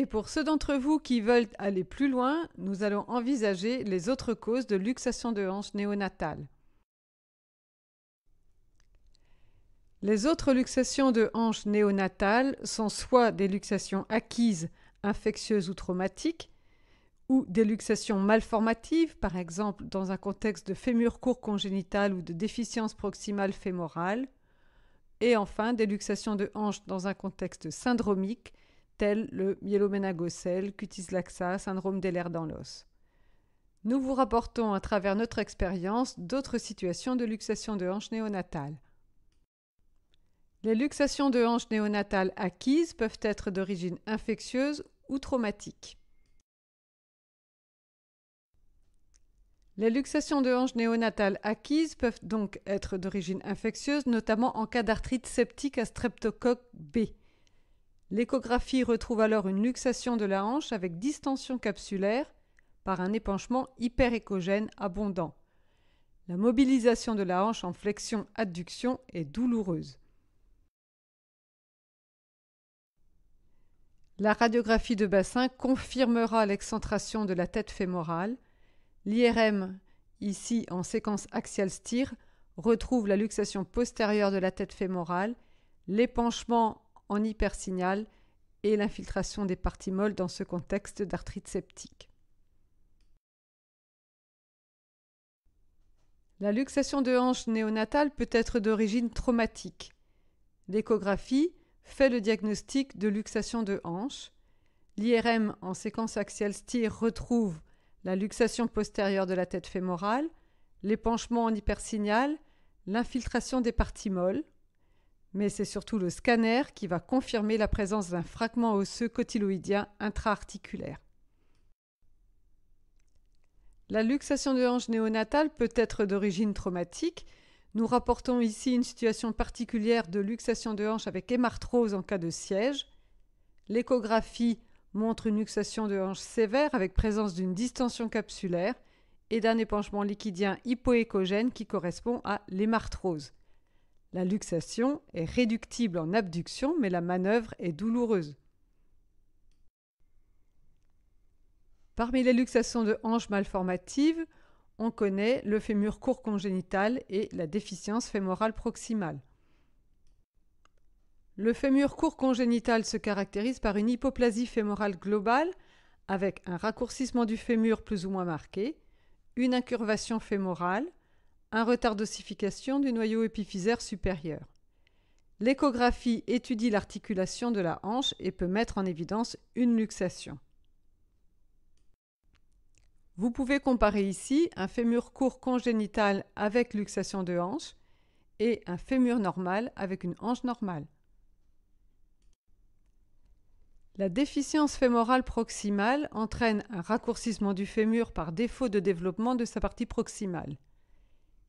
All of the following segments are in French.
Et pour ceux d'entre vous qui veulent aller plus loin, nous allons envisager les autres causes de luxation de hanche néonatale. Les autres luxations de hanche néonatales sont soit des luxations acquises, infectieuses ou traumatiques, ou des luxations malformatives, par exemple dans un contexte de fémur court congénital ou de déficience proximale fémorale, et enfin des luxations de hanche dans un contexte syndromique, tels le myéloménagocèle, cutis laxa, syndrome des dans l'os. Nous vous rapportons à travers notre expérience d'autres situations de luxation de hanche néonatale. Les luxations de hanche néonatales acquises peuvent être d'origine infectieuse ou traumatique. Les luxations de hanche néonatales acquises peuvent donc être d'origine infectieuse, notamment en cas d'arthrite septique à streptocoque B. L'échographie retrouve alors une luxation de la hanche avec distension capsulaire par un épanchement hyperécogène abondant. La mobilisation de la hanche en flexion-adduction est douloureuse. La radiographie de bassin confirmera l'excentration de la tête fémorale. L'IRM, ici en séquence axiale stire retrouve la luxation postérieure de la tête fémorale, l'épanchement en hypersignal et l'infiltration des parties molles dans ce contexte d'arthrite septique. La luxation de hanche néonatale peut être d'origine traumatique. L'échographie fait le diagnostic de luxation de hanche. L'IRM en séquence axiale STIR retrouve la luxation postérieure de la tête fémorale, l'épanchement en hypersignal, l'infiltration des parties molles mais c'est surtout le scanner qui va confirmer la présence d'un fragment osseux cotyloïdien intra-articulaire. La luxation de hanche néonatale peut être d'origine traumatique. Nous rapportons ici une situation particulière de luxation de hanche avec hémarthrose en cas de siège. L'échographie montre une luxation de hanche sévère avec présence d'une distension capsulaire et d'un épanchement liquidien hypoécogène qui correspond à l'hémarthrose. La luxation est réductible en abduction, mais la manœuvre est douloureuse. Parmi les luxations de hanches malformatives, on connaît le fémur court congénital et la déficience fémorale proximale. Le fémur court congénital se caractérise par une hypoplasie fémorale globale avec un raccourcissement du fémur plus ou moins marqué, une incurvation fémorale, un retard d'ossification du noyau épiphysaire supérieur. L'échographie étudie l'articulation de la hanche et peut mettre en évidence une luxation. Vous pouvez comparer ici un fémur court congénital avec luxation de hanche et un fémur normal avec une hanche normale. La déficience fémorale proximale entraîne un raccourcissement du fémur par défaut de développement de sa partie proximale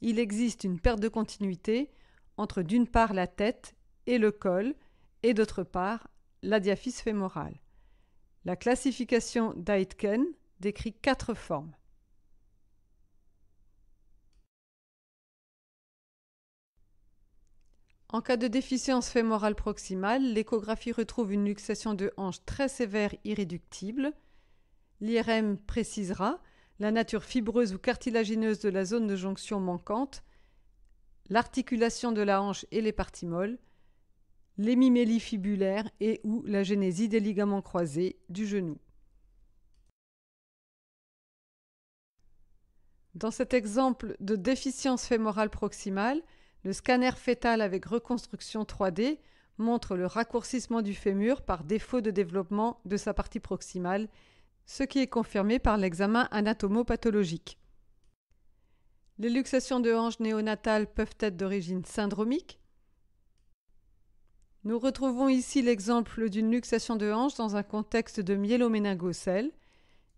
il existe une perte de continuité entre d'une part la tête et le col et d'autre part la diaphyse fémorale. La classification d'Aitken décrit quatre formes. En cas de déficience fémorale proximale, l'échographie retrouve une luxation de hanche très sévère irréductible. L'IRM précisera la nature fibreuse ou cartilagineuse de la zone de jonction manquante, l'articulation de la hanche et les parties molles, l'hémimélie fibulaire et ou la génésie des ligaments croisés du genou. Dans cet exemple de déficience fémorale proximale, le scanner fœtal avec reconstruction 3D montre le raccourcissement du fémur par défaut de développement de sa partie proximale ce qui est confirmé par l'examen anatomopathologique. Les luxations de hanches néonatales peuvent être d'origine syndromique. Nous retrouvons ici l'exemple d'une luxation de hanches dans un contexte de myéloméningocèle.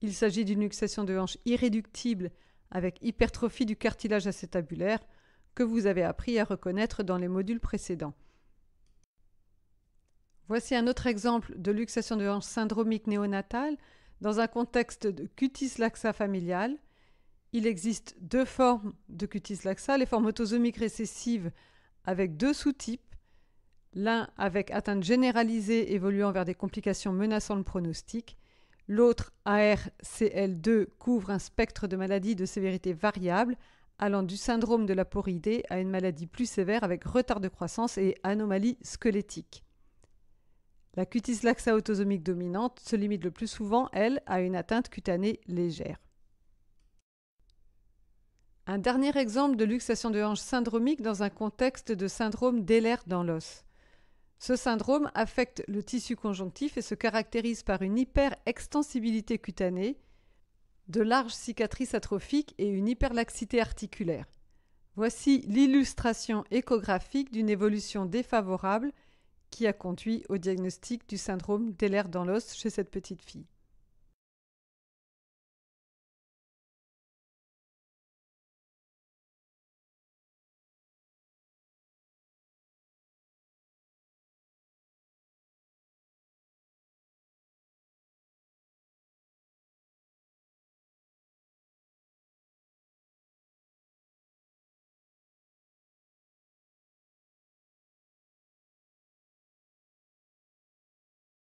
Il s'agit d'une luxation de hanches irréductible avec hypertrophie du cartilage acétabulaire que vous avez appris à reconnaître dans les modules précédents. Voici un autre exemple de luxation de hanches syndromique néonatale dans un contexte de cutis laxa familial, il existe deux formes de cutis laxa, les formes autosomiques récessives avec deux sous-types, l'un avec atteinte généralisée évoluant vers des complications menaçant le pronostic, l'autre ARCL2 couvre un spectre de maladies de sévérité variable allant du syndrome de la poridée à une maladie plus sévère avec retard de croissance et anomalies squelettiques. La cutis laxa autosomique dominante se limite le plus souvent, elle, à une atteinte cutanée légère. Un dernier exemple de luxation de hanche syndromique dans un contexte de syndrome dehlers dans l'os. Ce syndrome affecte le tissu conjonctif et se caractérise par une hyperextensibilité cutanée, de larges cicatrices atrophiques et une hyperlaxité articulaire. Voici l'illustration échographique d'une évolution défavorable qui a conduit au diagnostic du syndrome d'Ehlers dans l'os chez cette petite fille.